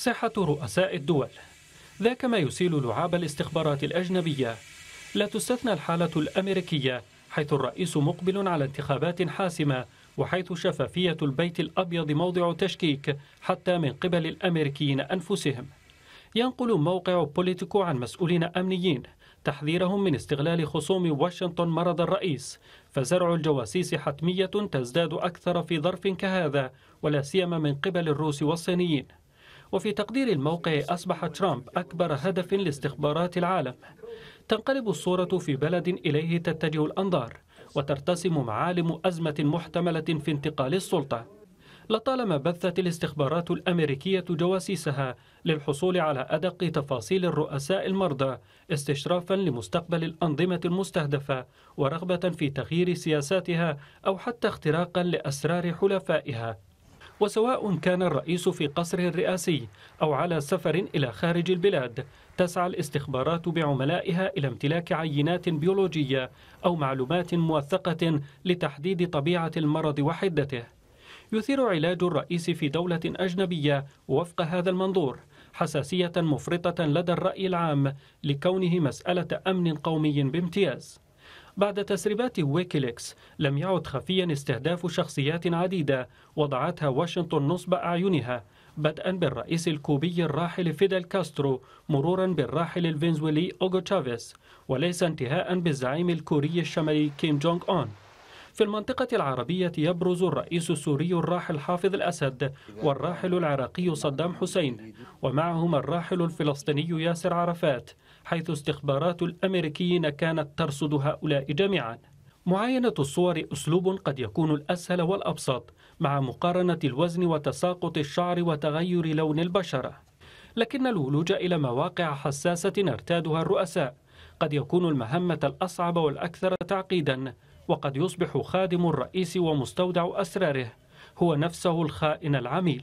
صحة رؤساء الدول ذاك ما يسيل لعاب الاستخبارات الأجنبية لا تستثنى الحالة الأمريكية حيث الرئيس مقبل على انتخابات حاسمة وحيث شفافية البيت الأبيض موضع تشكيك حتى من قبل الأمريكيين أنفسهم ينقل موقع بوليتيكو عن مسؤولين أمنيين تحذيرهم من استغلال خصوم واشنطن مرض الرئيس فزرع الجواسيس حتمية تزداد أكثر في ظرف كهذا ولا سيما من قبل الروس والصينيين وفي تقدير الموقع أصبح ترامب أكبر هدف لاستخبارات العالم تنقلب الصورة في بلد إليه تتجه الأنظار وترتسم معالم أزمة محتملة في انتقال السلطة لطالما بثت الاستخبارات الأمريكية جواسيسها للحصول على أدق تفاصيل الرؤساء المرضى استشرافا لمستقبل الأنظمة المستهدفة ورغبة في تغيير سياساتها أو حتى اختراقا لأسرار حلفائها وسواء كان الرئيس في قصره الرئاسي أو على سفر إلى خارج البلاد تسعى الاستخبارات بعملائها إلى امتلاك عينات بيولوجية أو معلومات موثقة لتحديد طبيعة المرض وحدته يثير علاج الرئيس في دولة أجنبية وفق هذا المنظور حساسية مفرطة لدى الرأي العام لكونه مسألة أمن قومي بامتياز بعد تسريبات ويكيليكس لم يعد خفيا استهداف شخصيات عديدة وضعتها واشنطن نصب أعينها بدءا بالرئيس الكوبي الراحل فيدل كاسترو مرورا بالراحل الفنزويلي أوغو تشافيس وليس انتهاء بالزعيم الكوري الشمالي كيم جونغ أون في المنطقة العربية يبرز الرئيس السوري الراحل حافظ الأسد والراحل العراقي صدام حسين ومعهما الراحل الفلسطيني ياسر عرفات حيث استخبارات الأمريكيين كانت ترصد هؤلاء جميعا معاينة الصور أسلوب قد يكون الأسهل والأبسط مع مقارنة الوزن وتساقط الشعر وتغير لون البشرة لكن الولوج إلى مواقع حساسة يرتادها الرؤساء قد يكون المهمة الأصعب والأكثر تعقيدا وقد يصبح خادم الرئيس ومستودع أسراره هو نفسه الخائن العميل